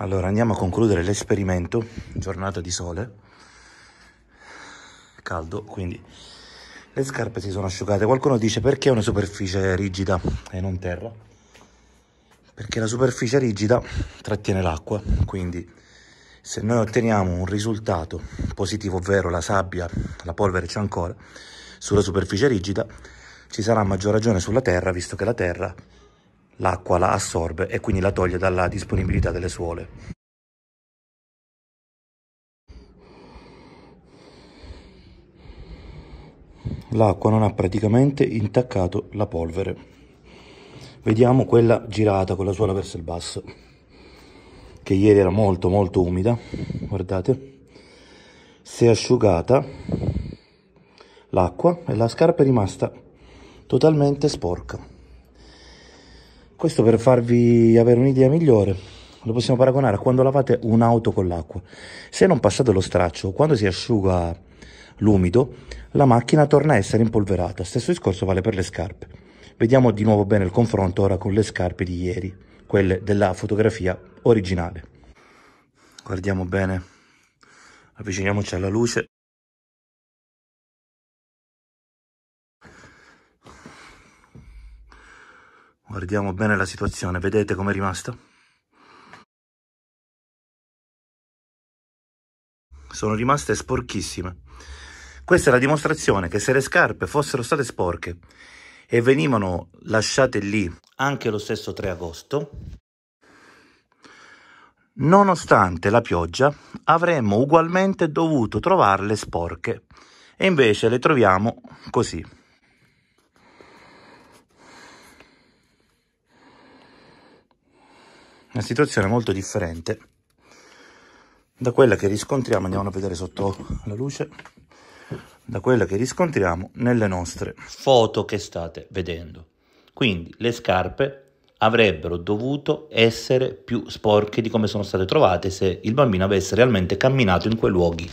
Allora andiamo a concludere l'esperimento, giornata di sole, caldo, quindi le scarpe si sono asciugate. Qualcuno dice perché è una superficie rigida e non terra? Perché la superficie rigida trattiene l'acqua, quindi se noi otteniamo un risultato positivo, ovvero la sabbia, la polvere c'è ancora, sulla superficie rigida, ci sarà maggior ragione sulla terra, visto che la terra l'acqua la assorbe e quindi la toglie dalla disponibilità delle suole. L'acqua non ha praticamente intaccato la polvere. Vediamo quella girata con la suola verso il basso, che ieri era molto molto umida, guardate. Si è asciugata l'acqua e la scarpa è rimasta totalmente sporca. Questo per farvi avere un'idea migliore. Lo possiamo paragonare a quando lavate un'auto con l'acqua. Se non passate lo straccio, quando si asciuga l'umido, la macchina torna a essere impolverata. Stesso discorso vale per le scarpe. Vediamo di nuovo bene il confronto ora con le scarpe di ieri, quelle della fotografia originale. Guardiamo bene, avviciniamoci alla luce. Guardiamo bene la situazione, vedete com'è rimasta? Sono rimaste sporchissime. Questa è la dimostrazione che se le scarpe fossero state sporche e venivano lasciate lì anche lo stesso 3 agosto, nonostante la pioggia avremmo ugualmente dovuto trovarle sporche e invece le troviamo così. una situazione molto differente da quella che riscontriamo, andiamo a vedere sotto la luce, da quella che riscontriamo nelle nostre foto che state vedendo. Quindi le scarpe avrebbero dovuto essere più sporche di come sono state trovate se il bambino avesse realmente camminato in quei luoghi.